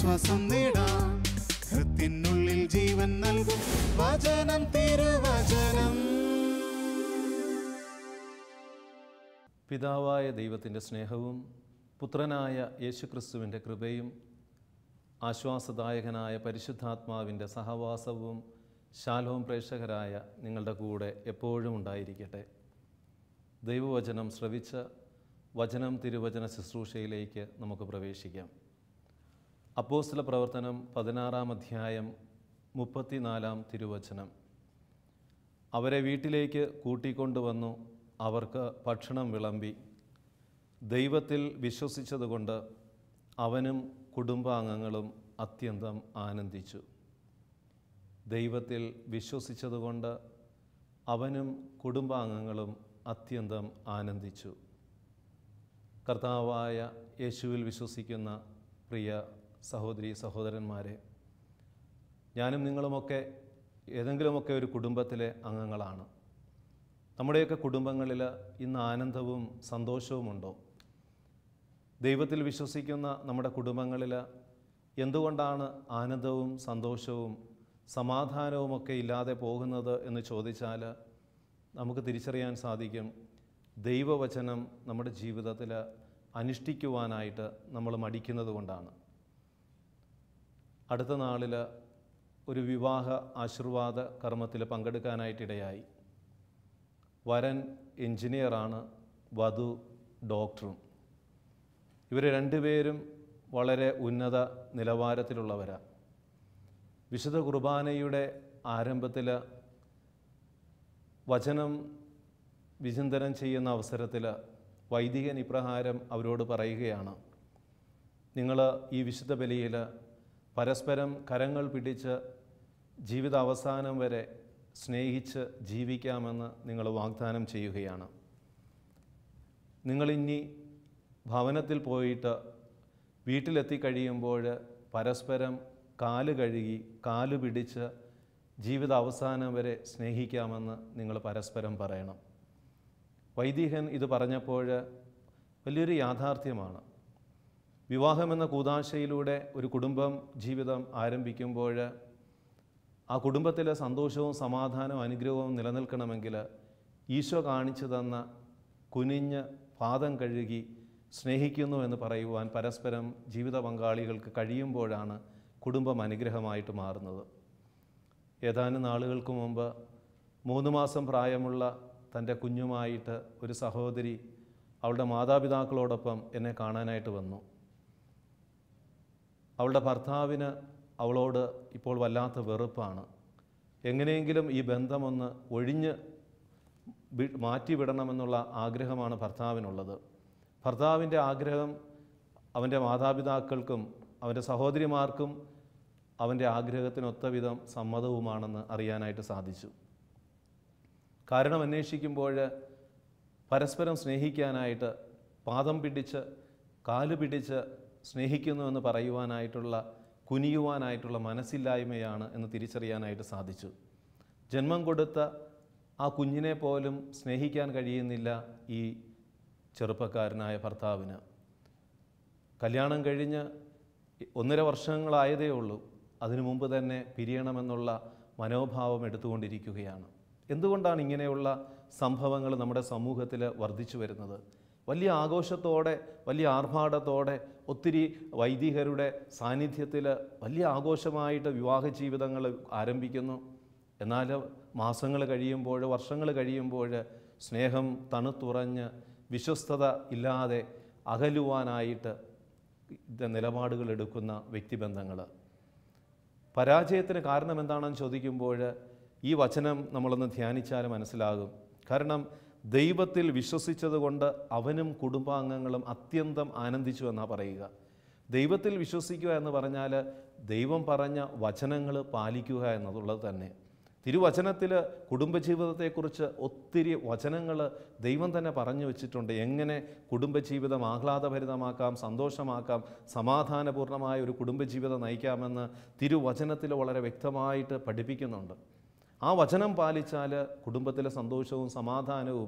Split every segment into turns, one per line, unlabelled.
ആശ്വാസം നേടാം ഹൃത്തിനുള്ളിൽ ജീവൻ നൽകും വചനം തിരുവചനം പിതാവായ ദൈവത്തിൻ്റെ സ്നേഹവും പുത്രനായ യേശുക്രിസ്തുവിൻ്റെ കൃപയും ആശ്വാസദായകനായ പരിശുദ്ധാത്മാവിൻ്റെ സഹവാസവും ശാലോം പ്രേക്ഷകരായ നിങ്ങളുടെ കൂടെ എപ്പോഴും ഉണ്ടായിരിക്കട്ടെ ദൈവവചനം ശ്രവിച്ച വചനം തിരുവചന ശുശ്രൂഷയിലേക്ക് നമുക്ക് പ്രവേശിക്കാം അപ്പോസ്തല പ്രവർത്തനം പതിനാറാം അധ്യായം മുപ്പത്തിനാലാം തിരുവചനം അവരെ വീട്ടിലേക്ക് കൂട്ടിക്കൊണ്ടുവന്നു അവർക്ക് ഭക്ഷണം വിളമ്പി ദൈവത്തിൽ വിശ്വസിച്ചതുകൊണ്ട് അവനും കുടുംബാംഗങ്ങളും അത്യന്തം ആനന്ദിച്ചു ദൈവത്തിൽ വിശ്വസിച്ചതുകൊണ്ട് അവനും കുടുംബാംഗങ്ങളും അത്യന്തം ആനന്ദിച്ചു കർത്താവായ യേശുവിൽ വിശ്വസിക്കുന്ന പ്രിയ സഹോദരി സഹോദരന്മാരെ ഞാനും നിങ്ങളുമൊക്കെ ഏതെങ്കിലുമൊക്കെ ഒരു കുടുംബത്തിലെ അംഗങ്ങളാണ് നമ്മുടെയൊക്കെ കുടുംബങ്ങളിൽ ഇന്ന് ആനന്ദവും സന്തോഷവുമുണ്ടോ ദൈവത്തിൽ വിശ്വസിക്കുന്ന നമ്മുടെ കുടുംബങ്ങളിൽ എന്തുകൊണ്ടാണ് ആനന്ദവും സന്തോഷവും സമാധാനവുമൊക്കെ ഇല്ലാതെ പോകുന്നത് എന്ന് ചോദിച്ചാൽ നമുക്ക് തിരിച്ചറിയാൻ സാധിക്കും ദൈവവചനം നമ്മുടെ ജീവിതത്തിൽ അനുഷ്ഠിക്കുവാനായിട്ട് നമ്മൾ മടിക്കുന്നത് കൊണ്ടാണ് അടുത്ത നാളിൽ ഒരു വിവാഹ ആശീർവാദ കർമ്മത്തിൽ പങ്കെടുക്കാനായിട്ടിടയായി വരൻ എഞ്ചിനീയറാണ് വധു ഡോക്ടറും ഇവർ രണ്ടുപേരും വളരെ ഉന്നത നിലവാരത്തിലുള്ളവരാണ് വിശുദ്ധ കുർബാനയുടെ ആരംഭത്തിൽ വചനം വിചിന്തനം ചെയ്യുന്ന അവസരത്തിൽ വൈദികൻ ഇപ്രകാരം അവരോട് പറയുകയാണ് നിങ്ങൾ ഈ വിശുദ്ധ ബലിയിൽ പരസ്പരം കരങ്ങൾ പിടിച്ച് ജീവിതാവസാനം വരെ സ്നേഹിച്ച് ജീവിക്കാമെന്ന് നിങ്ങൾ വാഗ്ദാനം ചെയ്യുകയാണ് നിങ്ങളിനി ഭവനത്തിൽ പോയിട്ട് വീട്ടിലെത്തി കഴിയുമ്പോൾ പരസ്പരം കാല് കഴുകി കാല് പിടിച്ച് ജീവിത അവസാനം വരെ സ്നേഹിക്കാമെന്ന് നിങ്ങൾ പരസ്പരം പറയണം വൈദികൻ ഇത് പറഞ്ഞപ്പോൾ വലിയൊരു യാഥാർത്ഥ്യമാണ് വിവാഹമെന്ന കൂതാശയിലൂടെ ഒരു കുടുംബം ജീവിതം ആരംഭിക്കുമ്പോൾ ആ കുടുംബത്തിലെ സന്തോഷവും സമാധാനവും അനുഗ്രഹവും നിലനിൽക്കണമെങ്കിൽ ഈശോ കാണിച്ചു തന്ന കുനിഞ്ഞ് പാദം കഴുകി സ്നേഹിക്കുന്നു എന്ന് പറയുവാൻ പരസ്പരം ജീവിത പങ്കാളികൾക്ക് കഴിയുമ്പോഴാണ് കുടുംബം അനുഗ്രഹമായിട്ട് മാറുന്നത് ഏതാനും നാളുകൾക്ക് മുമ്പ് മൂന്ന് മാസം പ്രായമുള്ള തൻ്റെ കുഞ്ഞുമായിട്ട് ഒരു സഹോദരി അവളുടെ മാതാപിതാക്കളോടൊപ്പം എന്നെ കാണാനായിട്ട് വന്നു അവളുടെ ഭർത്താവിന് അവളോട് ഇപ്പോൾ വല്ലാത്ത വെറുപ്പാണ് എങ്ങനെയെങ്കിലും ഈ ബന്ധമൊന്ന് ഒഴിഞ്ഞ് മാറ്റിവിടണമെന്നുള്ള ആഗ്രഹമാണ് ഭർത്താവിനുള്ളത് ഭർത്താവിൻ്റെ ആഗ്രഹം അവൻ്റെ മാതാപിതാക്കൾക്കും അവൻ്റെ സഹോദരിമാർക്കും അവൻ്റെ ആഗ്രഹത്തിനൊത്ത വിധം സമ്മതവുമാണെന്ന് അറിയാനായിട്ട് സാധിച്ചു കാരണം അന്വേഷിക്കുമ്പോൾ പരസ്പരം സ്നേഹിക്കാനായിട്ട് പാദം പിടിച്ച് കാല് പിടിച്ച് സ്നേഹിക്കുന്നു എന്ന് പറയുവാനായിട്ടുള്ള കുനിയുവാനായിട്ടുള്ള മനസ്സില്ലായ്മയാണ് എന്ന് തിരിച്ചറിയാനായിട്ട് സാധിച്ചു ജന്മം കൊടുത്ത ആ കുഞ്ഞിനെ പോലും സ്നേഹിക്കാൻ കഴിയുന്നില്ല ഈ ചെറുപ്പക്കാരനായ ഭർത്താവിന് കല്യാണം കഴിഞ്ഞ് ഒന്നര വർഷങ്ങളായതേ ഉള്ളൂ അതിനു മുമ്പ് തന്നെ പിരിയണമെന്നുള്ള മനോഭാവം എടുത്തുകൊണ്ടിരിക്കുകയാണ് എന്തുകൊണ്ടാണ് ഇങ്ങനെയുള്ള സംഭവങ്ങൾ നമ്മുടെ സമൂഹത്തിൽ വർദ്ധിച്ചു വരുന്നത് വലിയ ആഘോഷത്തോടെ വലിയ ആർഭാടത്തോടെ ഒത്തിരി വൈദികരുടെ സാന്നിധ്യത്തിൽ വലിയ ആഘോഷമായിട്ട് വിവാഹ ജീവിതങ്ങൾ ആരംഭിക്കുന്നു എന്നാൽ മാസങ്ങൾ കഴിയുമ്പോൾ വർഷങ്ങൾ കഴിയുമ്പോൾ സ്നേഹം തണുത്തുറഞ്ഞ് വിശ്വസ്തത ഇല്ലാതെ അകലുവാനായിട്ട് നിലപാടുകൾ എടുക്കുന്ന വ്യക്തിബന്ധങ്ങൾ പരാജയത്തിന് കാരണം എന്താണെന്ന് ചോദിക്കുമ്പോൾ ഈ വചനം നമ്മളൊന്ന് ധ്യാനിച്ചാൽ മനസ്സിലാകും കാരണം ദൈവത്തിൽ വിശ്വസിച്ചതുകൊണ്ട് അവനും കുടുംബാംഗങ്ങളും അത്യന്തം ആനന്ദിച്ചു എന്നാണ് പറയുക ദൈവത്തിൽ വിശ്വസിക്കുക എന്ന് പറഞ്ഞാൽ ദൈവം പറഞ്ഞ വചനങ്ങൾ പാലിക്കുക എന്നതുള്ളത് തന്നെ തിരുവചനത്തിൽ കുടുംബജീവിതത്തെക്കുറിച്ച് ഒത്തിരി വചനങ്ങൾ ദൈവം തന്നെ പറഞ്ഞു വെച്ചിട്ടുണ്ട് എങ്ങനെ കുടുംബജീവിതം ആഹ്ലാദഭരിതമാക്കാം സന്തോഷമാക്കാം സമാധാനപൂർണമായ ഒരു കുടുംബജീവിതം നയിക്കാമെന്ന് തിരുവചനത്തിൽ വളരെ വ്യക്തമായിട്ട് പഠിപ്പിക്കുന്നുണ്ട് ആ വചനം പാലിച്ചാൽ കുടുംബത്തിലെ സന്തോഷവും സമാധാനവും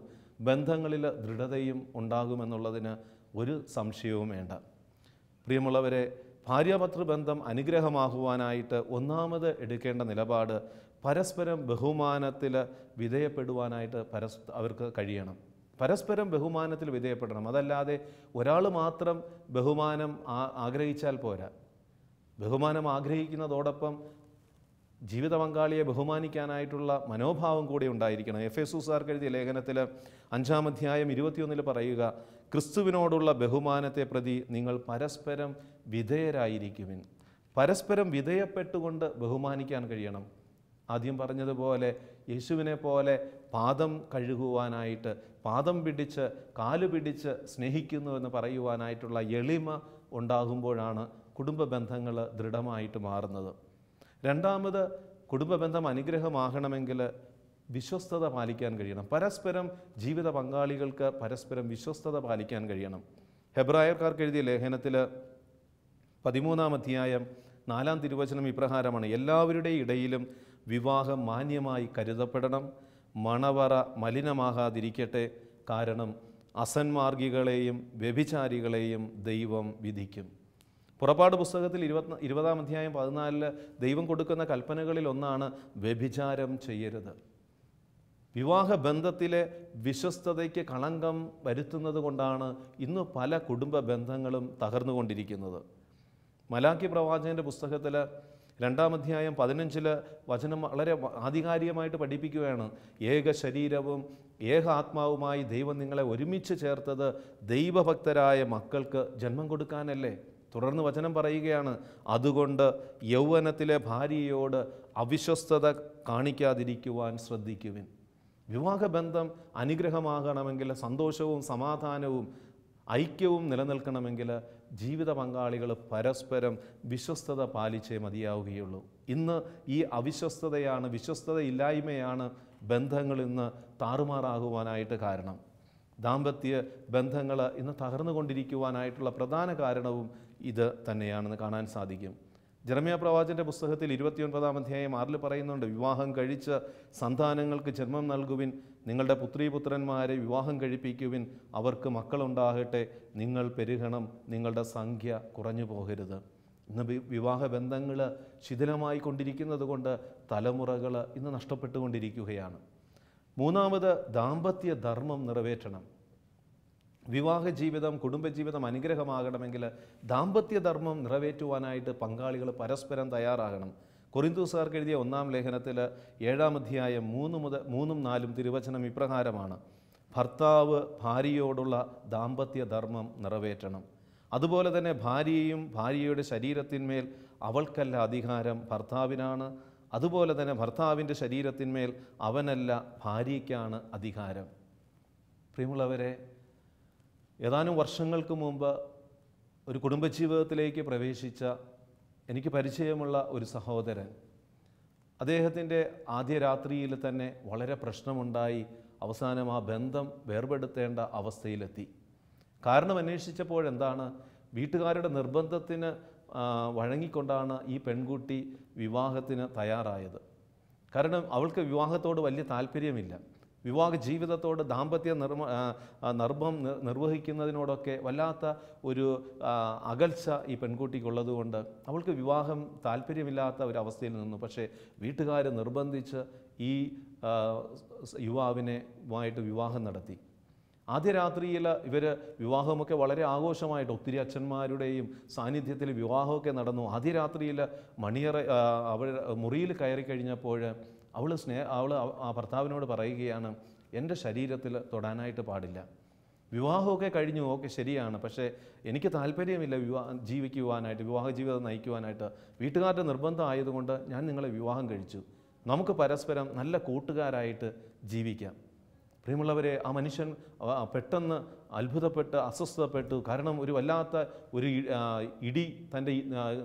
ബന്ധങ്ങളിൽ ദൃഢതയും ഉണ്ടാകുമെന്നുള്ളതിന് ഒരു സംശയവും വേണ്ട പ്രിയമുള്ളവരെ ബന്ധം അനുഗ്രഹമാകുവാനായിട്ട് ഒന്നാമത് എടുക്കേണ്ട നിലപാട് പരസ്പരം ബഹുമാനത്തിൽ വിധേയപ്പെടുവാനായിട്ട് പരസ് അവർക്ക് കഴിയണം പരസ്പരം ബഹുമാനത്തിൽ വിധേയപ്പെടണം അതല്ലാതെ ഒരാൾ മാത്രം ബഹുമാനം ആഗ്രഹിച്ചാൽ പോരാ ബഹുമാനം ആഗ്രഹിക്കുന്നതോടൊപ്പം ജീവിത പങ്കാളിയെ ബഹുമാനിക്കാനായിട്ടുള്ള മനോഭാവം കൂടി ഉണ്ടായിരിക്കണം എഫ് എസുസാർക്ക് എഴുതിയ ലേഖനത്തിൽ അഞ്ചാം അധ്യായം ഇരുപത്തിയൊന്നിൽ പറയുക ക്രിസ്തുവിനോടുള്ള ബഹുമാനത്തെ പ്രതി നിങ്ങൾ പരസ്പരം വിധേയരായിരിക്കുവിൻ പരസ്പരം വിധേയപ്പെട്ടുകൊണ്ട് ബഹുമാനിക്കാൻ കഴിയണം ആദ്യം പറഞ്ഞതുപോലെ യേശുവിനെ പോലെ പാദം കഴുകുവാനായിട്ട് പാദം പിടിച്ച് കാല് പിടിച്ച് സ്നേഹിക്കുന്നു എന്ന് പറയുവാനായിട്ടുള്ള എളിമ ഉണ്ടാകുമ്പോഴാണ് കുടുംബ ബന്ധങ്ങൾ ദൃഢമായിട്ട് മാറുന്നത് രണ്ടാമത് കുടുംബ ബന്ധം അനുഗ്രഹമാകണമെങ്കിൽ വിശ്വസ്തത പാലിക്കാൻ കഴിയണം പരസ്പരം ജീവിത പങ്കാളികൾക്ക് പരസ്പരം വിശ്വസ്തത പാലിക്കാൻ കഴിയണം ഹെബ്രായർക്കാർക്ക് എഴുതിയ ലേഖനത്തിൽ പതിമൂന്നാം അധ്യായം നാലാം തിരുവചനം ഇപ്രകാരമാണ് എല്ലാവരുടെ ഇടയിലും വിവാഹം മാന്യമായി കരുതപ്പെടണം മണവറ മലിനമാകാതിരിക്കട്ടെ കാരണം അസന്മാർഗികളെയും വ്യഭിചാരികളെയും ദൈവം വിധിക്കും പുറപ്പാട് പുസ്തകത്തിൽ ഇരുപത്തി ഇരുപതാം അധ്യായം പതിനാലിൽ ദൈവം കൊടുക്കുന്ന കൽപ്പനകളിൽ ഒന്നാണ് വ്യഭിചാരം ചെയ്യരുത് വിവാഹ ബന്ധത്തിലെ വിശ്വസ്തതയ്ക്ക് കളങ്കം വരുത്തുന്നത് കൊണ്ടാണ് ഇന്ന് പല കുടുംബ ബന്ധങ്ങളും തകർന്നുകൊണ്ടിരിക്കുന്നത് മലാക്കി പ്രവാചകൻ്റെ പുസ്തകത്തിൽ അധ്യായം പതിനഞ്ചിൽ വചനം വളരെ ആധികാരികമായിട്ട് പഠിപ്പിക്കുകയാണ് ഏക ശരീരവും ഏക ആത്മാവുമായി ദൈവം നിങ്ങളെ ഒരുമിച്ച് ചേർത്തത് ദൈവഭക്തരായ മക്കൾക്ക് ജന്മം കൊടുക്കാനല്ലേ തുടർന്ന് വചനം പറയുകയാണ് അതുകൊണ്ട് യൗവനത്തിലെ ഭാര്യയോട് അവിശ്വസ്തത കാണിക്കാതിരിക്കുവാൻ ശ്രദ്ധിക്കുവിൻ വിവാഹബന്ധം അനുഗ്രഹമാകണമെങ്കിൽ സന്തോഷവും സമാധാനവും ഐക്യവും നിലനിൽക്കണമെങ്കിൽ ജീവിത പങ്കാളികൾ പരസ്പരം വിശ്വസ്തത പാലിച്ചേ മതിയാവുകയുള്ളൂ ഇന്ന് ഈ അവിശ്വസ്തതയാണ് വിശ്വസ്തതയില്ലായ്മയാണ് ബന്ധങ്ങൾ ഇന്ന് താറുമാറാകുവാനായിട്ട് കാരണം ദാമ്പത്യ ബന്ധങ്ങൾ ഇന്ന് തകർന്നുകൊണ്ടിരിക്കുവാനായിട്ടുള്ള പ്രധാന കാരണവും ഇത് തന്നെയാണെന്ന് കാണാൻ സാധിക്കും ജർമ്മിയ പ്രവാചൻ്റെ പുസ്തകത്തിൽ ഇരുപത്തിയൊൻപതാം അധ്യായം ആറിൽ പറയുന്നുണ്ട് വിവാഹം കഴിച്ച് സന്താനങ്ങൾക്ക് ജന്മം നൽകുവിൻ നിങ്ങളുടെ പുത്രീപുത്രന്മാരെ വിവാഹം കഴിപ്പിക്കുവിൻ അവർക്ക് മക്കളുണ്ടാകട്ടെ നിങ്ങൾ പെരുകണം നിങ്ങളുടെ സംഖ്യ കുറഞ്ഞു പോകരുത് ഇന്ന് വിവാഹ ബന്ധങ്ങൾ ശിഥിലമായി കൊണ്ടിരിക്കുന്നത് കൊണ്ട് തലമുറകൾ ഇന്ന് നഷ്ടപ്പെട്ടുകൊണ്ടിരിക്കുകയാണ് മൂന്നാമത് ദാമ്പത്യ ധർമ്മം നിറവേറ്റണം വിവാഹ ജീവിതം കുടുംബജീവിതം അനുഗ്രഹമാകണമെങ്കിൽ ദാമ്പത്യധർമ്മം നിറവേറ്റുവാനായിട്ട് പങ്കാളികൾ പരസ്പരം തയ്യാറാകണം കൊറിന്തൂസുകാർക്ക് എഴുതിയ ഒന്നാം ലേഖനത്തിൽ ഏഴാം അധ്യായം മൂന്ന് മുതൽ മൂന്നും നാലും തിരുവചനം ഇപ്രകാരമാണ് ഭർത്താവ് ഭാര്യയോടുള്ള ദാമ്പത്യധർമ്മം നിറവേറ്റണം അതുപോലെ തന്നെ ഭാര്യയും ഭാര്യയുടെ ശരീരത്തിന്മേൽ അവൾക്കല്ല അധികാരം ഭർത്താവിനാണ് അതുപോലെ തന്നെ ഭർത്താവിൻ്റെ ശരീരത്തിന്മേൽ അവനല്ല ഭാര്യയ്ക്കാണ് അധികാരം പ്രിയമുള്ളവരെ ഏതാനും വർഷങ്ങൾക്ക് മുമ്പ് ഒരു കുടുംബജീവിതത്തിലേക്ക് പ്രവേശിച്ച എനിക്ക് പരിചയമുള്ള ഒരു സഹോദരൻ അദ്ദേഹത്തിൻ്റെ ആദ്യ രാത്രിയിൽ തന്നെ വളരെ പ്രശ്നമുണ്ടായി അവസാനം ആ ബന്ധം വേർപെടുത്തേണ്ട അവസ്ഥയിലെത്തി കാരണം അന്വേഷിച്ചപ്പോഴെന്താണ് വീട്ടുകാരുടെ നിർബന്ധത്തിന് വഴങ്ങിക്കൊണ്ടാണ് ഈ പെൺകുട്ടി വിവാഹത്തിന് തയ്യാറായത് കാരണം അവൾക്ക് വിവാഹത്തോട് വലിയ താല്പര്യമില്ല വിവാഹ ജീവിതത്തോട് ദാമ്പത്യ നിർമ്മ നർഭം നിർവഹിക്കുന്നതിനോടൊക്കെ വല്ലാത്ത ഒരു അകൽച്ച ഈ കൊണ്ട് അവൾക്ക് വിവാഹം താല്പര്യമില്ലാത്ത ഒരു അവസ്ഥയിൽ നിന്നു പക്ഷേ വീട്ടുകാർ നിർബന്ധിച്ച് ഈ ആയിട്ട് വിവാഹം നടത്തി ആദ്യ രാത്രിയിൽ ഇവർ വിവാഹമൊക്കെ വളരെ ആഘോഷമായിട്ട് ഒത്തിരി അച്ഛന്മാരുടെയും സാന്നിധ്യത്തിൽ വിവാഹമൊക്കെ നടന്നു ആദ്യ രാത്രിയിൽ മണിയറ അവർ മുറിയിൽ കയറി കഴിഞ്ഞപ്പോൾ അവൾ സ്നേഹ അവൾ ആ ഭർത്താവിനോട് പറയുകയാണ് എൻ്റെ ശരീരത്തിൽ തൊടാനായിട്ട് പാടില്ല വിവാഹമൊക്കെ കഴിഞ്ഞു ഓക്കെ ശരിയാണ് പക്ഷേ എനിക്ക് താല്പര്യമില്ല വിവാഹ ജീവിക്കുവാനായിട്ട് വിവാഹ ജീവിതം നയിക്കുവാനായിട്ട് വീട്ടുകാരുടെ നിർബന്ധം ആയതുകൊണ്ട് ഞാൻ നിങ്ങളെ വിവാഹം കഴിച്ചു നമുക്ക് പരസ്പരം നല്ല കൂട്ടുകാരായിട്ട് ജീവിക്കാം പ്രിയമുള്ളവരെ ആ മനുഷ്യൻ പെട്ടെന്ന് അത്ഭുതപ്പെട്ട് അസ്വസ്ഥതപ്പെട്ടു കാരണം ഒരു വല്ലാത്ത ഒരു ഇടി തൻ്റെ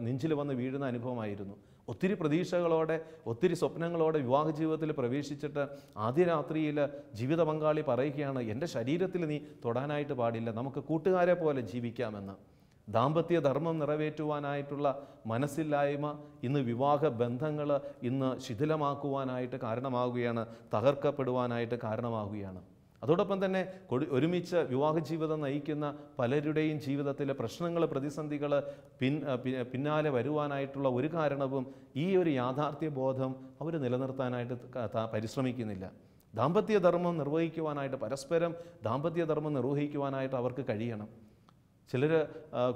നെഞ്ചിൽ വന്ന് വീഴുന്ന അനുഭവമായിരുന്നു ഒത്തിരി പ്രതീക്ഷകളോടെ ഒത്തിരി സ്വപ്നങ്ങളോടെ വിവാഹ ജീവിതത്തിൽ പ്രവേശിച്ചിട്ട് ആദ്യ രാത്രിയിൽ ജീവിത പങ്കാളി പറയുകയാണ് എൻ്റെ ശരീരത്തിൽ നീ തൊടാനായിട്ട് പാടില്ല നമുക്ക് കൂട്ടുകാരെ പോലെ ജീവിക്കാമെന്ന് ദാമ്പത്യ ധർമ്മം നിറവേറ്റുവാനായിട്ടുള്ള മനസ്സില്ലായ്മ ഇന്ന് വിവാഹ ബന്ധങ്ങൾ ഇന്ന് ശിഥിലമാക്കുവാനായിട്ട് കാരണമാകുകയാണ് തകർക്കപ്പെടുവാനായിട്ട് കാരണമാകുകയാണ് അതോടൊപ്പം തന്നെ ഒരുമിച്ച് വിവാഹ ജീവിതം നയിക്കുന്ന പലരുടെയും ജീവിതത്തിലെ പ്രശ്നങ്ങൾ പ്രതിസന്ധികൾ പിൻ പിന്നാലെ വരുവാനായിട്ടുള്ള ഒരു കാരണവും ഈ ഒരു യാഥാർത്ഥ്യ ബോധം അവർ നിലനിർത്താനായിട്ട് പരിശ്രമിക്കുന്നില്ല ദാമ്പത്യ ധർമ്മം നിർവഹിക്കുവാനായിട്ട് പരസ്പരം ദാമ്പത്യ ധർമ്മം നിർവഹിക്കുവാനായിട്ട് അവർക്ക് കഴിയണം ചിലർ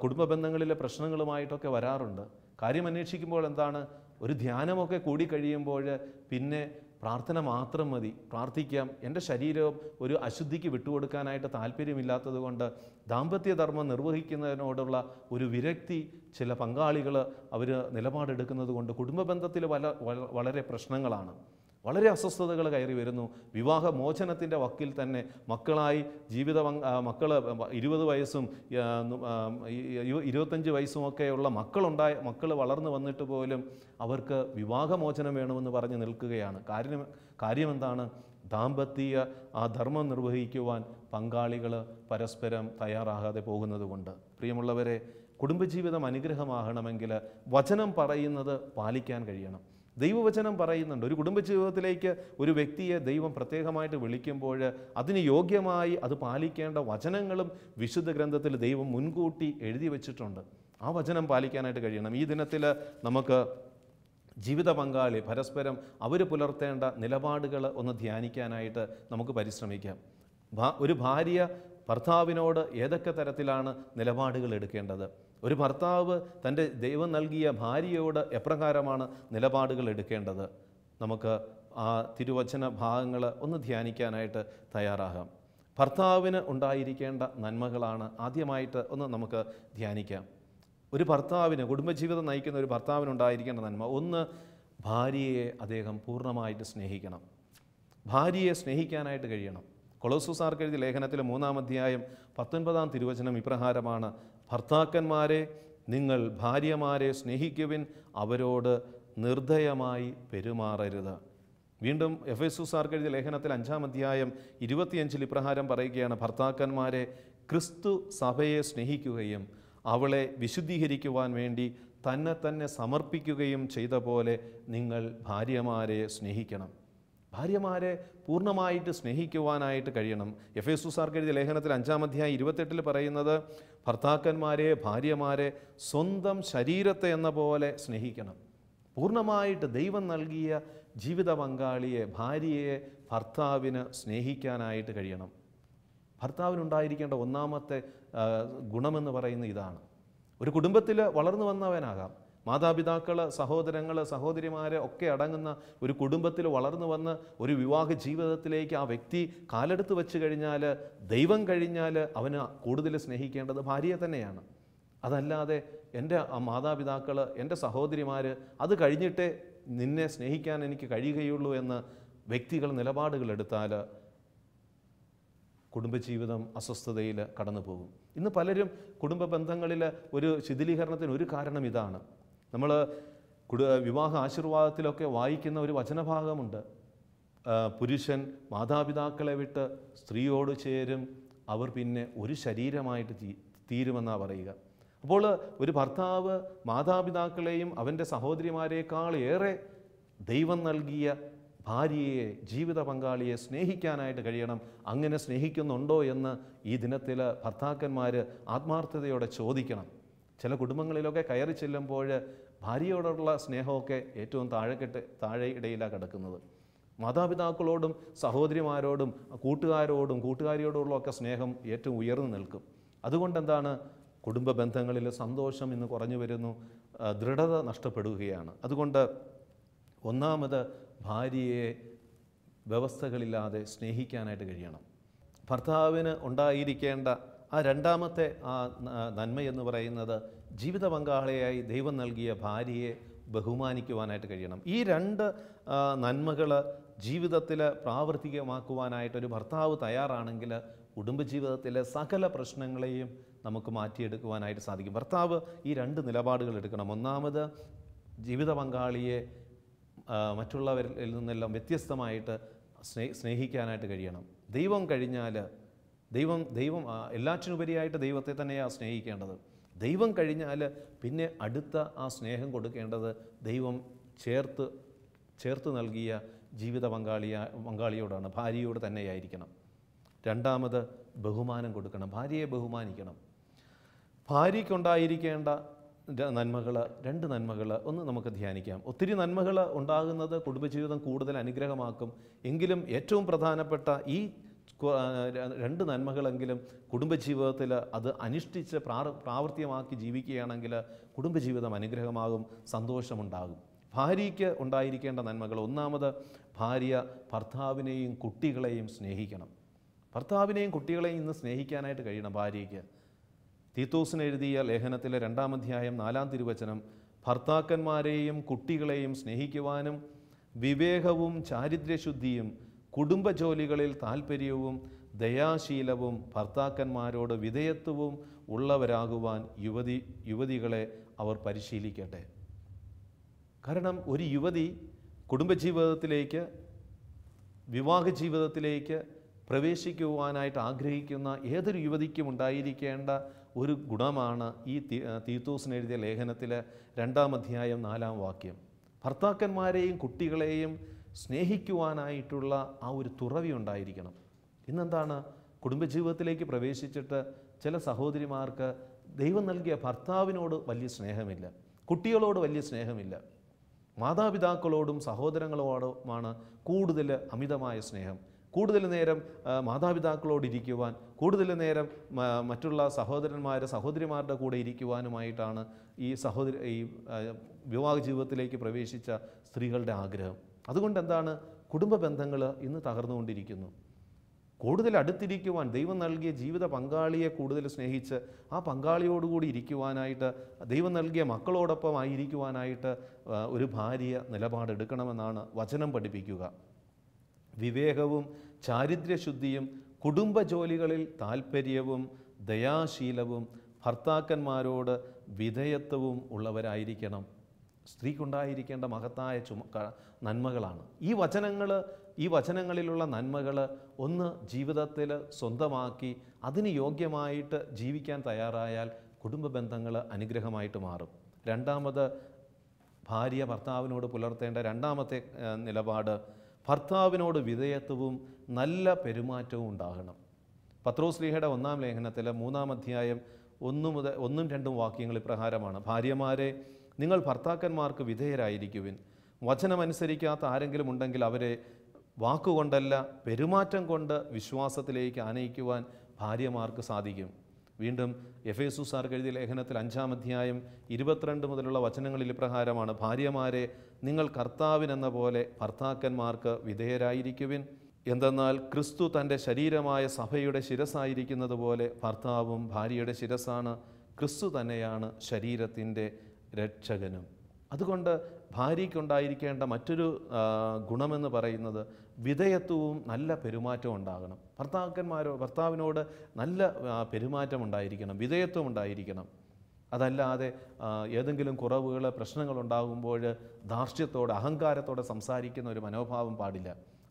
കുടുംബ ബന്ധങ്ങളിലെ പ്രശ്നങ്ങളുമായിട്ടൊക്കെ വരാറുണ്ട് കാര്യം അന്വേഷിക്കുമ്പോൾ എന്താണ് ഒരു ധ്യാനമൊക്കെ കൂടി കഴിയുമ്പോൾ പിന്നെ പ്രാർത്ഥന മാത്രം മതി പ്രാർത്ഥിക്കാം എൻ്റെ ശരീരം ഒരു അശുദ്ധിക്ക് വിട്ടുകൊടുക്കാനായിട്ട് താല്പര്യമില്ലാത്തത് കൊണ്ട് ദാമ്പത്യധർമ്മം നിർവഹിക്കുന്നതിനോടുള്ള ഒരു വിരക്തി ചില പങ്കാളികൾ അവർ നിലപാടെടുക്കുന്നത് കൊണ്ട് കുടുംബ ബന്ധത്തിൽ വളരെ പ്രശ്നങ്ങളാണ് വളരെ അസ്വസ്ഥതകൾ കയറി വരുന്നു മോചനത്തിൻ്റെ വക്കിൽ തന്നെ മക്കളായി ജീവിത മക്കൾ ഇരുപത് വയസ്സും ഇരുപത്തഞ്ച് വയസ്സുമൊക്കെയുള്ള മക്കളുണ്ടായ മക്കൾ വളർന്നു വന്നിട്ട് പോലും അവർക്ക് വിവാഹമോചനം വേണമെന്ന് പറഞ്ഞ് നിൽക്കുകയാണ് കാര്യം കാര്യമെന്താണ് ദാമ്പത്യ ആ ധർമ്മം നിർവഹിക്കുവാൻ പങ്കാളികൾ പരസ്പരം തയ്യാറാകാതെ പോകുന്നതുകൊണ്ട് പ്രിയമുള്ളവരെ കുടുംബജീവിതം അനുഗ്രഹമാകണമെങ്കിൽ വചനം പറയുന്നത് പാലിക്കാൻ കഴിയണം ദൈവവചനം പറയുന്നുണ്ട് ഒരു കുടുംബജീവിതത്തിലേക്ക് ഒരു വ്യക്തിയെ ദൈവം പ്രത്യേകമായിട്ട് വിളിക്കുമ്പോൾ അതിന് യോഗ്യമായി അത് പാലിക്കേണ്ട വചനങ്ങളും വിശുദ്ധ ഗ്രന്ഥത്തിൽ ദൈവം മുൻകൂട്ടി എഴുതി വച്ചിട്ടുണ്ട് ആ വചനം പാലിക്കാനായിട്ട് കഴിയണം ഈ ദിനത്തിൽ നമുക്ക് ജീവിത പങ്കാളി പരസ്പരം അവർ പുലർത്തേണ്ട നിലപാടുകൾ ഒന്ന് ധ്യാനിക്കാനായിട്ട് നമുക്ക് പരിശ്രമിക്കാം ഒരു ഭാര്യ ഭർത്താവിനോട് ഏതൊക്കെ തരത്തിലാണ് നിലപാടുകൾ എടുക്കേണ്ടത് ഒരു ഭർത്താവ് തൻ്റെ ദൈവം നൽകിയ ഭാര്യയോട് എപ്രകാരമാണ് നിലപാടുകൾ എടുക്കേണ്ടത് നമുക്ക് ആ തിരുവചന ഭാഗങ്ങൾ ഒന്ന് ധ്യാനിക്കാനായിട്ട് തയ്യാറാകാം ഭർത്താവിന് ഉണ്ടായിരിക്കേണ്ട നന്മകളാണ് ആദ്യമായിട്ട് ഒന്ന് നമുക്ക് ധ്യാനിക്കാം ഒരു ഭർത്താവിന് കുടുംബജീവിതം നയിക്കുന്ന ഒരു ഭർത്താവിനുണ്ടായിരിക്കേണ്ട നന്മ ഒന്ന് ഭാര്യയെ അദ്ദേഹം പൂർണ്ണമായിട്ട് സ്നേഹിക്കണം ഭാര്യയെ സ്നേഹിക്കാനായിട്ട് കഴിയണം കൊളോസുസാർക്ക് എഴുതിയ ലേഖനത്തിലെ മൂന്നാം അധ്യായം പത്തൊൻപതാം തിരുവചനം ഇപ്രകാരമാണ് ഭർത്താക്കന്മാരെ നിങ്ങൾ ഭാര്യമാരെ സ്നേഹിക്കുവിൻ അവരോട് നിർദ്ദയമായി പെരുമാറരുത് വീണ്ടും എഫ് എസ് സാർക്ക് ലേഖനത്തിൽ അഞ്ചാം അധ്യായം ഇരുപത്തിയഞ്ചിൽ ഇപ്രകാരം പറയുകയാണ് ഭർത്താക്കന്മാരെ ക്രിസ്തു സഭയെ സ്നേഹിക്കുകയും അവളെ വിശുദ്ധീകരിക്കുവാൻ വേണ്ടി തന്നെ തന്നെ സമർപ്പിക്കുകയും ചെയ്ത പോലെ നിങ്ങൾ ഭാര്യമാരെ സ്നേഹിക്കണം ഭാര്യമാരെ പൂർണ്ണമായിട്ട് സ്നേഹിക്കുവാനായിട്ട് കഴിയണം എഫ് എസ് സാർക്ക് ലേഖനത്തിൽ അഞ്ചാം അധ്യായം ഇരുപത്തെട്ടിൽ പറയുന്നത് ഭർത്താക്കന്മാരെ ഭാര്യമാരെ സ്വന്തം ശരീരത്തെ എന്ന പോലെ സ്നേഹിക്കണം പൂർണ്ണമായിട്ട് ദൈവം നൽകിയ ജീവിത പങ്കാളിയെ ഭാര്യയെ ഭർത്താവിന് സ്നേഹിക്കാനായിട്ട് കഴിയണം ഭർത്താവിനുണ്ടായിരിക്കേണ്ട ഒന്നാമത്തെ ഗുണമെന്ന് പറയുന്ന ഇതാണ് ഒരു കുടുംബത്തിൽ വളർന്നു വന്നവനാകാം മാതാപിതാക്കൾ സഹോദരങ്ങൾ സഹോദരിമാർ ഒക്കെ അടങ്ങുന്ന ഒരു കുടുംബത്തിൽ വളർന്നു വന്ന് ഒരു വിവാഹ ജീവിതത്തിലേക്ക് ആ വ്യക്തി കാലെടുത്ത് വെച്ച് കഴിഞ്ഞാൽ ദൈവം കഴിഞ്ഞാൽ അവന് കൂടുതൽ സ്നേഹിക്കേണ്ടത് ഭാര്യയെ തന്നെയാണ് അതല്ലാതെ എൻ്റെ മാതാപിതാക്കൾ എൻ്റെ സഹോദരിമാർ അത് കഴിഞ്ഞിട്ടേ നിന്നെ സ്നേഹിക്കാൻ എനിക്ക് കഴിയുകയുള്ളൂ എന്ന് വ്യക്തികൾ നിലപാടുകൾ എടുത്താൽ കുടുംബജീവിതം അസ്വസ്ഥതയിൽ കടന്നു പോകും ഇന്ന് പലരും കുടുംബ ബന്ധങ്ങളിൽ ഒരു ശിഥിലീകരണത്തിന് ഒരു കാരണം ഇതാണ് നമ്മൾ വിവാഹ ആശീർവാദത്തിലൊക്കെ വായിക്കുന്ന ഒരു വചനഭാഗമുണ്ട് പുരുഷൻ മാതാപിതാക്കളെ വിട്ട് സ്ത്രീയോട് ചേരും അവർ പിന്നെ ഒരു ശരീരമായിട്ട് തീരുമെന്നാണ് പറയുക അപ്പോൾ ഒരു ഭർത്താവ് മാതാപിതാക്കളെയും അവൻ്റെ സഹോദരിമാരെക്കാൾ ഏറെ ദൈവം നൽകിയ ഭാര്യയെ ജീവിത പങ്കാളിയെ സ്നേഹിക്കാനായിട്ട് കഴിയണം അങ്ങനെ സ്നേഹിക്കുന്നുണ്ടോ എന്ന് ഈ ദിനത്തിൽ ഭർത്താക്കന്മാർ ആത്മാർത്ഥതയോടെ ചോദിക്കണം ചില കുടുംബങ്ങളിലൊക്കെ കയറി ചെല്ലുമ്പോൾ ഭാര്യയോടുള്ള സ്നേഹമൊക്കെ ഏറ്റവും താഴെക്കെട്ട് താഴെ ഇടയിലാണ് കിടക്കുന്നത് മാതാപിതാക്കളോടും സഹോദരിമാരോടും കൂട്ടുകാരോടും കൂട്ടുകാരിയോടുള്ള ഒക്കെ സ്നേഹം ഏറ്റവും ഉയർന്നു നിൽക്കും അതുകൊണ്ട് എന്താണ് കുടുംബ ബന്ധങ്ങളിൽ സന്തോഷം ഇന്ന് കുറഞ്ഞു വരുന്നു ദൃഢത നഷ്ടപ്പെടുകയാണ് അതുകൊണ്ട് ഒന്നാമത് ഭാര്യയെ വ്യവസ്ഥകളില്ലാതെ സ്നേഹിക്കാനായിട്ട് കഴിയണം ഭർത്താവിന് ഉണ്ടായിരിക്കേണ്ട ആ രണ്ടാമത്തെ ആ നന്മ എന്ന് പറയുന്നത് ജീവിത പങ്കാളിയായി ദൈവം നൽകിയ ഭാര്യയെ ബഹുമാനിക്കുവാനായിട്ട് കഴിയണം ഈ രണ്ട് നന്മകൾ ജീവിതത്തിൽ പ്രാവർത്തികമാക്കുവാനായിട്ടൊരു ഭർത്താവ് തയ്യാറാണെങ്കിൽ കുടുംബജീവിതത്തിലെ സകല പ്രശ്നങ്ങളെയും നമുക്ക് മാറ്റിയെടുക്കുവാനായിട്ട് സാധിക്കും ഭർത്താവ് ഈ രണ്ട് നിലപാടുകൾ എടുക്കണം ഒന്നാമത് ജീവിത പങ്കാളിയെ മറ്റുള്ളവരിൽ നിന്നെല്ലാം വ്യത്യസ്തമായിട്ട് സ്നേഹിക്കാനായിട്ട് കഴിയണം ദൈവം കഴിഞ്ഞാൽ ദൈവം ദൈവം എല്ലാറ്റിനുപരിയായിട്ട് ദൈവത്തെ തന്നെയാണ് സ്നേഹിക്കേണ്ടത് ദൈവം കഴിഞ്ഞാൽ പിന്നെ അടുത്ത ആ സ്നേഹം കൊടുക്കേണ്ടത് ദൈവം ചേർത്ത് ചേർത്ത് നൽകിയ ജീവിത പങ്കാളിയ പങ്കാളിയോടാണ് ഭാര്യയോട് തന്നെയായിരിക്കണം രണ്ടാമത് ബഹുമാനം കൊടുക്കണം ഭാര്യയെ ബഹുമാനിക്കണം ഭാര്യയ്ക്കുണ്ടായിരിക്കേണ്ട നന്മകൾ രണ്ട് നന്മകൾ ഒന്ന് നമുക്ക് ധ്യാനിക്കാം ഒത്തിരി നന്മകൾ ഉണ്ടാകുന്നത് കുടുംബജീവിതം കൂടുതൽ അനുഗ്രഹമാക്കും എങ്കിലും ഏറ്റവും പ്രധാനപ്പെട്ട ഈ രണ്ട് നന്മകളെങ്കിലും കുടുംബജീവിതത്തിൽ അത് അനുഷ്ഠിച്ച് പ്രാവർത്തികമാക്കി ജീവിക്കുകയാണെങ്കിൽ കുടുംബജീവിതം അനുഗ്രഹമാകും സന്തോഷമുണ്ടാകും ഭാര്യയ്ക്ക് ഉണ്ടായിരിക്കേണ്ട നന്മകൾ ഒന്നാമത് ഭാര്യ ഭർത്താവിനെയും കുട്ടികളെയും സ്നേഹിക്കണം ഭർത്താവിനെയും കുട്ടികളെയും ഇന്ന് സ്നേഹിക്കാനായിട്ട് കഴിയണം ഭാര്യയ്ക്ക് തീത്തോസിന് എഴുതിയ ലേഖനത്തിലെ രണ്ടാം അധ്യായം നാലാം തിരുവചനം ഭർത്താക്കന്മാരെയും കുട്ടികളെയും സ്നേഹിക്കുവാനും വിവേകവും ചാരിത്ര്യശുദ്ധിയും കുടുംബ ജോലികളിൽ താൽപ്പര്യവും ദയാശീലവും ഭർത്താക്കന്മാരോട് വിധേയത്വവും ഉള്ളവരാകുവാൻ യുവതി യുവതികളെ അവർ പരിശീലിക്കട്ടെ കാരണം ഒരു യുവതി കുടുംബജീവിതത്തിലേക്ക് വിവാഹ ജീവിതത്തിലേക്ക് പ്രവേശിക്കുവാനായിട്ട് ആഗ്രഹിക്കുന്ന ഏതൊരു യുവതിക്കും ഉണ്ടായിരിക്കേണ്ട ഒരു ഗുണമാണ് ഈ തീത്തൂസിന് എഴുതിയ ലേഖനത്തിലെ രണ്ടാം അധ്യായം നാലാം വാക്യം ഭർത്താക്കന്മാരെയും കുട്ടികളെയും സ്നേഹിക്കുവാനായിട്ടുള്ള ആ ഒരു തുറവി ഉണ്ടായിരിക്കണം ഇന്നെന്താണ് കുടുംബജീവിതത്തിലേക്ക് പ്രവേശിച്ചിട്ട് ചില സഹോദരിമാർക്ക് ദൈവം നൽകിയ ഭർത്താവിനോട് വലിയ സ്നേഹമില്ല കുട്ടികളോട് വലിയ സ്നേഹമില്ല മാതാപിതാക്കളോടും സഹോദരങ്ങളോടുമാണ് കൂടുതൽ അമിതമായ സ്നേഹം കൂടുതൽ നേരം മാതാപിതാക്കളോടിരിക്കുവാൻ കൂടുതൽ നേരം മറ്റുള്ള സഹോദരന്മാരെ സഹോദരിമാരുടെ കൂടെ ഇരിക്കുവാനുമായിട്ടാണ് ഈ സഹോദരി ഈ വിവാഹ ജീവിതത്തിലേക്ക് പ്രവേശിച്ച സ്ത്രീകളുടെ ആഗ്രഹം അതുകൊണ്ട് എന്താണ് കുടുംബ ബന്ധങ്ങൾ ഇന്ന് തകർന്നുകൊണ്ടിരിക്കുന്നു കൂടുതൽ അടുത്തിരിക്കുവാൻ ദൈവം നൽകിയ ജീവിത പങ്കാളിയെ കൂടുതൽ സ്നേഹിച്ച് ആ പങ്കാളിയോടുകൂടി ഇരിക്കുവാനായിട്ട് ദൈവം നൽകിയ മക്കളോടൊപ്പം ആയിരിക്കുവാനായിട്ട് ഒരു ഭാര്യ നിലപാടെടുക്കണമെന്നാണ് വചനം പഠിപ്പിക്കുക വിവേകവും ചാരിത്ര്യശുദ്ധിയും കുടുംബ ജോലികളിൽ താൽപ്പര്യവും ദയാശീലവും ഭർത്താക്കന്മാരോട് വിധേയത്വവും ഉള്ളവരായിരിക്കണം സ്ത്രീക്കുണ്ടായിരിക്കേണ്ട മഹത്തായ ചുമ നന്മകളാണ് ഈ വചനങ്ങൾ ഈ വചനങ്ങളിലുള്ള നന്മകൾ ഒന്ന് ജീവിതത്തിൽ സ്വന്തമാക്കി അതിന് യോഗ്യമായിട്ട് ജീവിക്കാൻ തയ്യാറായാൽ കുടുംബ ബന്ധങ്ങൾ അനുഗ്രഹമായിട്ട് മാറും രണ്ടാമത് ഭാര്യ ഭർത്താവിനോട് പുലർത്തേണ്ട രണ്ടാമത്തെ നിലപാട് ഭർത്താവിനോട് വിധേയത്വവും നല്ല പെരുമാറ്റവും ഉണ്ടാകണം പത്രോസ് ലീഹയുടെ ഒന്നാം ലേഖനത്തിൽ മൂന്നാം അധ്യായം ഒന്നു മുതൽ ഒന്നും രണ്ടും വാക്യങ്ങൾ ഇപ്രകാരമാണ് ഭാര്യമാരെ നിങ്ങൾ ഭർത്താക്കന്മാർക്ക് വിധേയരായിരിക്കുവിൻ വചനമനുസരിക്കാത്ത ആരെങ്കിലും ഉണ്ടെങ്കിൽ അവരെ വാക്കുകൊണ്ടല്ല പെരുമാറ്റം കൊണ്ട് വിശ്വാസത്തിലേക്ക് ആനയിക്കുവാൻ ഭാര്യമാർക്ക് സാധിക്കും വീണ്ടും എഫ് സാർ എഴുതിയ ലേഖനത്തിൽ അഞ്ചാം അധ്യായം ഇരുപത്തിരണ്ട് മുതലുള്ള വചനങ്ങളിൽ പ്രകാരമാണ് ഭാര്യമാരെ നിങ്ങൾ കർത്താവിനെന്ന പോലെ ഭർത്താക്കന്മാർക്ക് വിധേയരായിരിക്കുവിൻ എന്തെന്നാൽ ക്രിസ്തു തൻ്റെ ശരീരമായ സഭയുടെ ശിരസായിരിക്കുന്നത് പോലെ ഭർത്താവും ഭാര്യയുടെ ശിരസാണ് ക്രിസ്തു തന്നെയാണ് ശരീരത്തിൻ്റെ രക്ഷകനും അതുകൊണ്ട് ഭാര്യയ്ക്കുണ്ടായിരിക്കേണ്ട മറ്റൊരു ഗുണമെന്ന് പറയുന്നത് വിധേയത്വവും നല്ല പെരുമാറ്റവും ഉണ്ടാകണം ഭർത്താക്കന്മാരോ ഭർത്താവിനോട് നല്ല പെരുമാറ്റം ഉണ്ടായിരിക്കണം വിധേയത്വം ഉണ്ടായിരിക്കണം അതല്ലാതെ ഏതെങ്കിലും കുറവുകൾ പ്രശ്നങ്ങൾ ഉണ്ടാകുമ്പോൾ ധാർഷ്ട്യത്തോടെ അഹങ്കാരത്തോടെ സംസാരിക്കുന്ന ഒരു മനോഭാവം പാടില്ല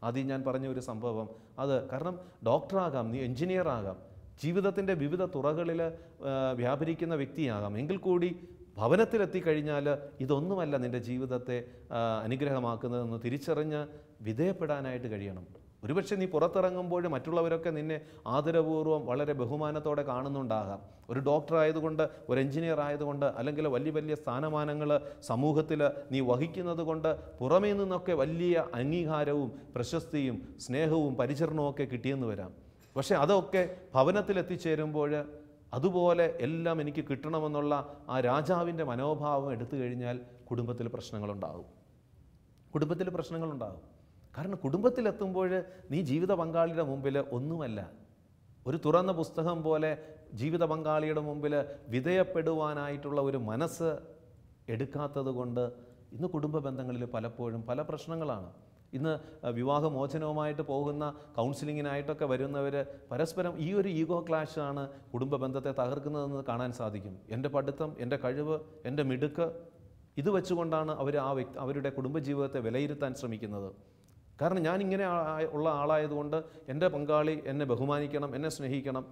ആദ്യം ഞാൻ പറഞ്ഞ ഒരു സംഭവം അത് കാരണം ഡോക്ടറാകാം നീ എഞ്ചിനീയറാകാം ജീവിതത്തിൻ്റെ വിവിധ തുറകളിൽ വ്യാപരിക്കുന്ന വ്യക്തിയാകാം എങ്കിൽ കൂടി ഭവനത്തിലെത്തിക്കഴിഞ്ഞാൽ ഇതൊന്നുമല്ല നിൻ്റെ ജീവിതത്തെ അനുഗ്രഹമാക്കുന്നതെന്ന് തിരിച്ചറിഞ്ഞ് വിധേയപ്പെടാനായിട്ട് കഴിയണം ഒരുപക്ഷെ നീ പുറത്തിറങ്ങുമ്പോൾ മറ്റുള്ളവരൊക്കെ നിന്നെ ആദരപൂർവ്വം വളരെ ബഹുമാനത്തോടെ കാണുന്നുണ്ടാകാം ഒരു ഡോക്ടർ ആയതുകൊണ്ട് ഒരു എഞ്ചിനീയർ ആയതുകൊണ്ട് അല്ലെങ്കിൽ വലിയ വലിയ സ്ഥാനമാനങ്ങൾ സമൂഹത്തിൽ നീ വഹിക്കുന്നത് കൊണ്ട് പുറമേ നിന്നൊക്കെ വലിയ അംഗീകാരവും പ്രശസ്തിയും സ്നേഹവും പരിചരണവും ഒക്കെ കിട്ടിയെന്ന് വരാം പക്ഷേ അതൊക്കെ ഭവനത്തിൽ അതുപോലെ എല്ലാം എനിക്ക് കിട്ടണമെന്നുള്ള ആ രാജാവിൻ്റെ മനോഭാവം എടുത്തു കഴിഞ്ഞാൽ കുടുംബത്തിൽ പ്രശ്നങ്ങളുണ്ടാകും കുടുംബത്തിൽ പ്രശ്നങ്ങളുണ്ടാകും കാരണം കുടുംബത്തിലെത്തുമ്പോൾ നീ ജീവിത പങ്കാളിയുടെ മുമ്പിൽ ഒന്നുമല്ല ഒരു തുറന്ന പുസ്തകം പോലെ ജീവിത പങ്കാളിയുടെ മുമ്പിൽ വിധേയപ്പെടുവാനായിട്ടുള്ള ഒരു മനസ്സ് എടുക്കാത്തത് കൊണ്ട് ഇന്ന് കുടുംബ ബന്ധങ്ങളിൽ പലപ്പോഴും പല പ്രശ്നങ്ങളാണ് ഇന്ന് വിവാഹമോചനവുമായിട്ട് പോകുന്ന കൗൺസിലിങ്ങിനായിട്ടൊക്കെ വരുന്നവർ പരസ്പരം ഈ ഒരു ഈഗോ ക്ലാഷാണ് കുടുംബ ബന്ധത്തെ തകർക്കുന്നതെന്ന് കാണാൻ സാധിക്കും എൻ്റെ പഠിത്തം എൻ്റെ കഴിവ് എൻ്റെ മിടുക്ക് ഇത് വെച്ചുകൊണ്ടാണ് അവർ ആ വ്യക്തി അവരുടെ കുടുംബജീവിതത്തെ വിലയിരുത്താൻ ശ്രമിക്കുന്നത് കാരണം ഞാനിങ്ങനെ ഉള്ള ആളായതുകൊണ്ട് എൻ്റെ പങ്കാളി എന്നെ ബഹുമാനിക്കണം എന്നെ സ്നേഹിക്കണം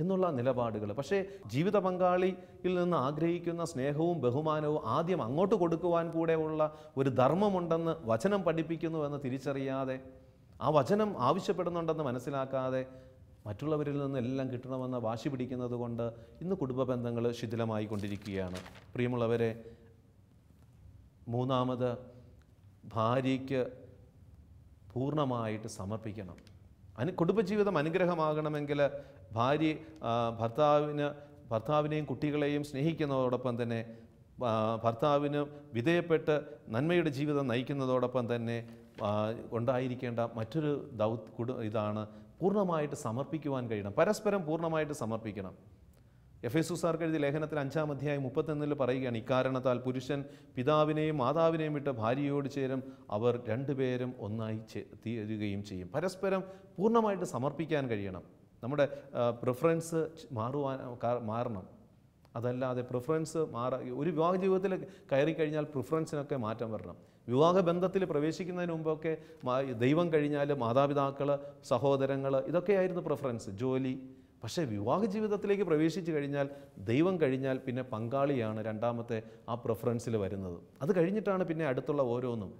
എന്നുള്ള നിലപാടുകൾ പക്ഷേ ജീവിത പങ്കാളിയിൽ നിന്ന് ആഗ്രഹിക്കുന്ന സ്നേഹവും ബഹുമാനവും ആദ്യം അങ്ങോട്ട് കൊടുക്കുവാൻ കൂടെ ഉള്ള ഒരു ധർമ്മമുണ്ടെന്ന് വചനം പഠിപ്പിക്കുന്നു എന്ന് തിരിച്ചറിയാതെ ആ വചനം ആവശ്യപ്പെടുന്നുണ്ടെന്ന് മനസ്സിലാക്കാതെ മറ്റുള്ളവരിൽ എല്ലാം കിട്ടണമെന്ന് വാശി പിടിക്കുന്നത് കൊണ്ട് ഇന്ന് കുടുംബ ബന്ധങ്ങൾ ശിഥിലമായി കൊണ്ടിരിക്കുകയാണ് പ്രിയമുള്ളവരെ മൂന്നാമത് ഭാര്യയ്ക്ക് പൂർണ്ണമായിട്ട് സമർപ്പിക്കണം അനു കുടുംബജീവിതം അനുഗ്രഹമാകണമെങ്കിൽ ഭാര്യ ഭർത്താവിന് ഭർത്താവിനെയും കുട്ടികളെയും സ്നേഹിക്കുന്നതോടൊപ്പം തന്നെ ഭർത്താവിന് വിധേയപ്പെട്ട് നന്മയുടെ ജീവിതം നയിക്കുന്നതോടൊപ്പം തന്നെ ഉണ്ടായിരിക്കേണ്ട മറ്റൊരു ദൗത് കുടു ഇതാണ് പൂർണ്ണമായിട്ട് സമർപ്പിക്കുവാൻ കഴിയണം പരസ്പരം പൂർണ്ണമായിട്ട് സമർപ്പിക്കണം എഫ് എസ് സാർക്ക് എഴുതിയ ലേഖനത്തിൽ അഞ്ചാം അധ്യായം മുപ്പത്തൊന്നിൽ പറയുകയാണ് ഇക്കാരണത്താൽ പുരുഷൻ പിതാവിനെയും മാതാവിനെയും വിട്ട് ഭാര്യയോട് ചേരും അവർ രണ്ടുപേരും ഒന്നായി തീരുകയും ചെയ്യും പരസ്പരം പൂർണ്ണമായിട്ട് സമർപ്പിക്കാൻ കഴിയണം നമ്മുടെ പ്രിഫറൻസ് മാറുവാൻ മാറണം അതല്ലാതെ പ്രിഫറൻസ് മാറ ഒരു വിവാഹ ജീവിതത്തിൽ കയറി കഴിഞ്ഞാൽ പ്രിഫറൻസിനൊക്കെ മാറ്റം വരണം വിവാഹ ബന്ധത്തിൽ പ്രവേശിക്കുന്നതിന് മുമ്പൊക്കെ ദൈവം കഴിഞ്ഞാൽ മാതാപിതാക്കൾ സഹോദരങ്ങൾ ഇതൊക്കെയായിരുന്നു പ്രിഫറൻസ് ജോലി പക്ഷേ വിവാഹ ജീവിതത്തിലേക്ക് പ്രവേശിച്ചു കഴിഞ്ഞാൽ ദൈവം കഴിഞ്ഞാൽ പിന്നെ പങ്കാളിയാണ് രണ്ടാമത്തെ ആ പ്രിഫറൻസിൽ വരുന്നത് അത് കഴിഞ്ഞിട്ടാണ് പിന്നെ അടുത്തുള്ള ഓരോന്നും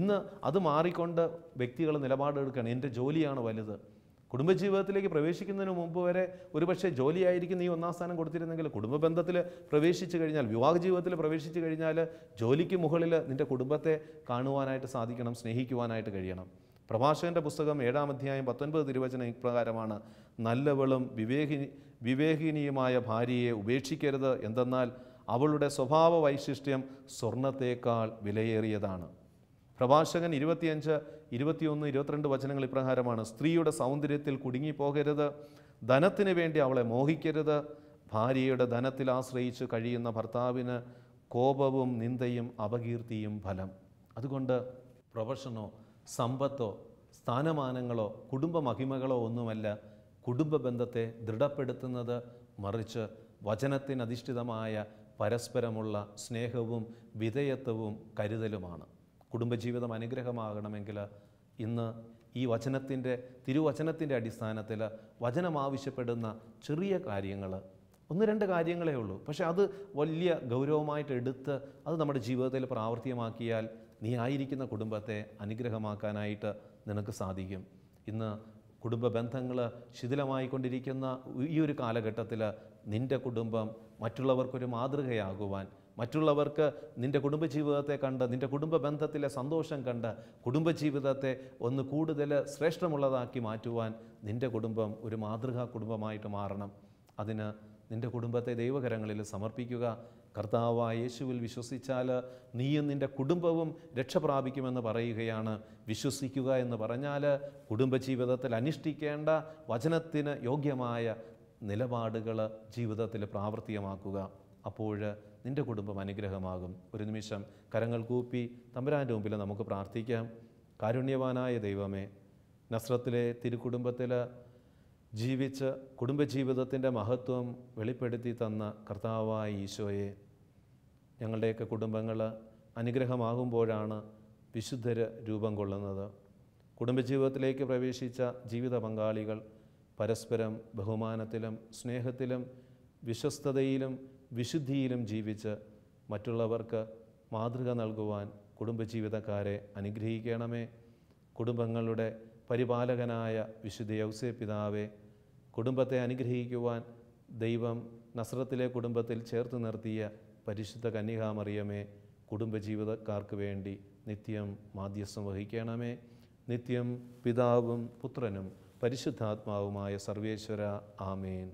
ഇന്ന് അത് മാറിക്കൊണ്ട് വ്യക്തികൾ നിലപാടെടുക്കുകയാണ് എൻ്റെ ജോലിയാണ് വലുത് കുടുംബജീവിതത്തിലേക്ക് പ്രവേശിക്കുന്നതിന് മുമ്പ് വരെ ഒരുപക്ഷെ ജോലിയായിരിക്കും ഈ ഒന്നാം സ്ഥാനം കൊടുത്തിരുന്നെങ്കിൽ കുടുംബ ബന്ധത്തിൽ പ്രവേശിച്ചു കഴിഞ്ഞാൽ വിവാഹ ജീവിതത്തിൽ പ്രവേശിച്ചു കഴിഞ്ഞാൽ ജോലിക്ക് മുകളിൽ നിൻ്റെ കുടുംബത്തെ കാണുവാനായിട്ട് സാധിക്കണം സ്നേഹിക്കുവാനായിട്ട് കഴിയണം പ്രഭാഷകൻ്റെ പുസ്തകം ഏഴാം അധ്യായം പത്തൊൻപത് തിരുവചന ഇപ്രകാരമാണ് നല്ലവളും വിവേകി വിവേകിനിയുമായ ഭാര്യയെ ഉപേക്ഷിക്കരുത് എന്തെന്നാൽ അവളുടെ സ്വഭാവ വൈശിഷ്ട്യം സ്വർണത്തേക്കാൾ വിലയേറിയതാണ് പ്രഭാഷകൻ ഇരുപത്തിയഞ്ച് ഇരുപത്തിയൊന്ന് ഇരുപത്തിരണ്ട് വചനങ്ങൾ ഇപ്രകാരമാണ് സ്ത്രീയുടെ സൗന്ദര്യത്തിൽ കുടുങ്ങിപ്പോകരുത് ധനത്തിന് വേണ്ടി അവളെ മോഹിക്കരുത് ഭാര്യയുടെ ധനത്തിൽ ആശ്രയിച്ച് കഴിയുന്ന ഭർത്താവിന് കോപവും നിന്ദയും അപകീർത്തിയും ഫലം അതുകൊണ്ട് പ്രൊഫഷനോ സമ്പത്തോ സ്ഥാനമാനങ്ങളോ കുടുംബ മഹിമകളോ ഒന്നുമല്ല കുടുംബ ബന്ധത്തെ ദൃഢപ്പെടുത്തുന്നത് മറിച്ച് വചനത്തിനധിഷ്ഠിതമായ പരസ്പരമുള്ള സ്നേഹവും വിധേയത്വവും കരുതലുമാണ് കുടുംബജീവിതം അനുഗ്രഹമാകണമെങ്കിൽ ഇന്ന് ഈ വചനത്തിൻ്റെ തിരുവചനത്തിൻ്റെ അടിസ്ഥാനത്തിൽ വചനം ആവശ്യപ്പെടുന്ന ചെറിയ കാര്യങ്ങൾ ഒന്ന് രണ്ട് കാര്യങ്ങളേ ഉള്ളൂ പക്ഷേ അത് വലിയ ഗൗരവമായിട്ട് എടുത്ത് അത് നമ്മുടെ ജീവിതത്തിൽ പ്രാവർത്തികമാക്കിയാൽ നീ ആയിരിക്കുന്ന കുടുംബത്തെ അനുഗ്രഹമാക്കാനായിട്ട് നിനക്ക് സാധിക്കും ഇന്ന് കുടുംബ ബന്ധങ്ങൾ ശിഥിലമായിക്കൊണ്ടിരിക്കുന്ന ഈ ഒരു കാലഘട്ടത്തിൽ നിൻ്റെ കുടുംബം മറ്റുള്ളവർക്കൊരു മാതൃകയാകുവാൻ മറ്റുള്ളവർക്ക് നിൻ്റെ കുടുംബജീവിതത്തെ കണ്ട് നിൻ്റെ കുടുംബ ബന്ധത്തിലെ സന്തോഷം കണ്ട് കുടുംബജീവിതത്തെ ഒന്ന് കൂടുതൽ ശ്രേഷ്ഠമുള്ളതാക്കി മാറ്റുവാൻ നിൻ്റെ കുടുംബം ഒരു മാതൃകാ കുടുംബമായിട്ട് മാറണം അതിന് നിൻ്റെ കുടുംബത്തെ ദൈവകരങ്ങളിൽ സമർപ്പിക്കുക കർത്താവായ യേശുവിൽ വിശ്വസിച്ചാൽ നീയും നിൻ്റെ കുടുംബവും രക്ഷ പ്രാപിക്കുമെന്ന് പറയുകയാണ് വിശ്വസിക്കുക എന്ന് പറഞ്ഞാൽ കുടുംബജീവിതത്തിൽ അനുഷ്ഠിക്കേണ്ട വചനത്തിന് യോഗ്യമായ നിലപാടുകൾ ജീവിതത്തിൽ പ്രാവർത്തികമാക്കുക അപ്പോൾ നിൻ്റെ കുടുംബം അനുഗ്രഹമാകും ഒരു നിമിഷം കരങ്ങൾ കൂപ്പി തമ്പുരാൻ്റെ മുമ്പിൽ നമുക്ക് പ്രാർത്ഥിക്കാം കാരുണ്യവാനായ ദൈവമേ നസ്രത്തിലെ തിരുക്കുടുംബത്തിൽ ജീവിച്ച കുടുംബജീവിതത്തിൻ്റെ മഹത്വം വെളിപ്പെടുത്തി തന്ന കർത്താവായ ഈശോയെ ഞങ്ങളുടെയൊക്കെ കുടുംബങ്ങൾ അനുഗ്രഹമാകുമ്പോഴാണ് വിശുദ്ധർ രൂപം കൊള്ളുന്നത് കുടുംബജീവിതത്തിലേക്ക് പ്രവേശിച്ച ജീവിത പങ്കാളികൾ പരസ്പരം ബഹുമാനത്തിലും സ്നേഹത്തിലും വിശ്വസ്തതയിലും വിശുദ്ധിയിലും ജീവിച്ച് മറ്റുള്ളവർക്ക് മാതൃക നൽകുവാൻ കുടുംബജീവിതക്കാരെ അനുഗ്രഹിക്കണമേ കുടുംബങ്ങളുടെ പരിപാലകനായ വിശുദ്ധ യൗസേ പിതാവെ കുടുംബത്തെ അനുഗ്രഹിക്കുവാൻ ദൈവം നസ്രത്തിലെ കുടുംബത്തിൽ ചേർത്ത് നിർത്തിയ പരിശുദ്ധ കന്യകാമറിയമേ കുടുംബജീവിതക്കാർക്ക് വേണ്ടി നിത്യം മാധ്യസ്ഥം വഹിക്കണമേ നിത്യം പിതാവും പുത്രനും പരിശുദ്ധാത്മാവുമായ സർവേശ്വര ആമേൻ